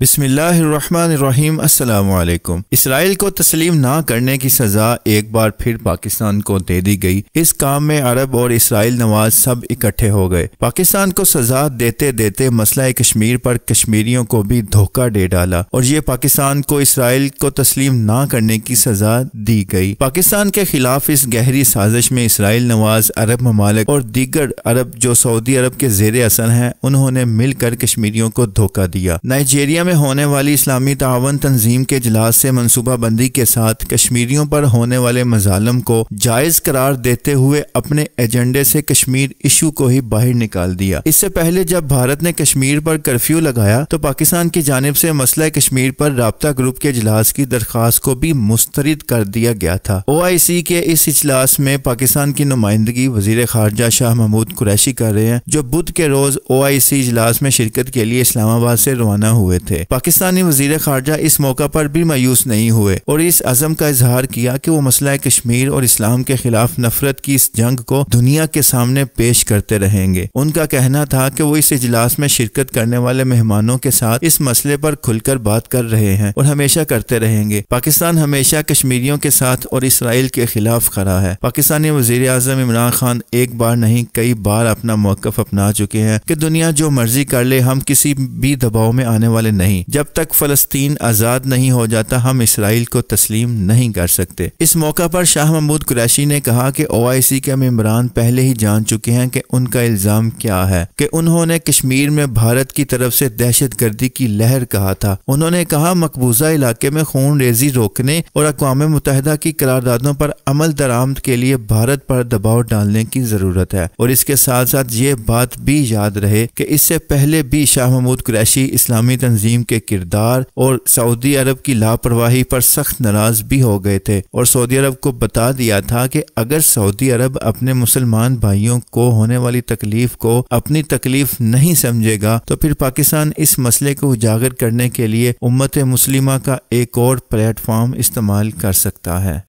बिसमीम् अल्लाम इसराइल को तस्लीम ना करने की सज़ा एक बार फिर पाकिस्तान को दे दी गई इस काम में अरब और इसराइल नवाज सब इकट्ठे हो गए पाकिस्तान को सज़ा देते देते मसला कश्मीर पर कश्मीरियों को भी धोखा दे डाला और ये पाकिस्तान को इसराइल को तस्लीम ना करने की सज़ा दी गई पाकिस्तान के खिलाफ इस गहरी साजिश में इसराइल नवाज अरब ममालिक और दीगर अरब जो सऊदी अरब के जेर असर हैं उन्होंने मिलकर कश्मीरियों को धोखा दिया नाइजेरिया में होने वाली इस्लामी तावन तंजीम के अजलास से मनसूबाबंदी के साथ कश्मीरियों पर होने वाले मजालम को जायज़ करार देते हुए अपने एजेंडे से कश्मीर इशू को ही बाहर निकाल दिया इससे पहले जब भारत ने कश्मीर पर कर्फ्यू लगाया तो पाकिस्तान की जानब से मसला कश्मीर पर रबता ग्रुप के अजलास की दरख्वास्त को भी मुस्तरद कर दिया गया था ओ आई सी के इस इजलास में पाकिस्तान की नुमाइंदगी वजीर खारजा शाह महमूद कुरैशी कर रहे हैं जो बुध के रोज ओ आई सी इजलास में शिरकत के लिए इस्लामाबाद से रवाना हुए थे थे पाकिस्तानी वजीर खारजा इस मौका पर भी मायूस नहीं हुए और इस अजम का इजहार किया कि वो मसला कश्मीर और इस्लाम के खिलाफ नफरत की इस जंग को दुनिया के सामने पेश करते रहेंगे उनका कहना था कि वो इस इजलास में शिरकत करने वाले मेहमानों के साथ इस मसले पर खुलकर बात कर रहे हैं और हमेशा करते रहेंगे पाकिस्तान हमेशा कश्मीरियों के साथ और इसराइल के खिलाफ खड़ा है पाकिस्तानी वजीर अजम इमरान खान एक बार नहीं कई बार अपना मौकफ अपना चुके हैं कि दुनिया जो मर्जी कर ले हम किसी भी दबाव में आने वाले नहीं नहीं जब तक फलस्तीन आज़ाद नहीं हो जाता हम इसराइल को तस्लीम नहीं कर सकते इस मौका पर शाह महमूद कुरैशी ने कहा कि ओ आई सी के मम्बरान पहले ही जान चुके हैं कि उनका इल्ज़ाम क्या है कि उन्होंने कश्मीर में भारत की तरफ से दहशत गर्दी की लहर कहा था उन्होंने कहा मकबूजा इलाके में खून रेजी रोकने और अकवा मुतहदा की करारदादों पर अमल दरामद के लिए भारत पर दबाव डालने की जरूरत है और इसके साथ साथ ये बात भी याद रहे कि इससे पहले भी शाह महमूद कुरैशी इस्लामी तंजीम इब्राहिम के किरदार और सऊदी अरब की लापरवाही पर सख्त नाराज भी हो गए थे और सऊदी अरब को बता दिया था कि अगर सऊदी अरब अपने मुसलमान भाइयों को होने वाली तकलीफ को अपनी तकलीफ नहीं समझेगा तो फिर पाकिस्तान इस मसले को उजागर करने के लिए उम्मत मुस्लिमा का एक और प्लेटफॉर्म इस्तेमाल कर सकता है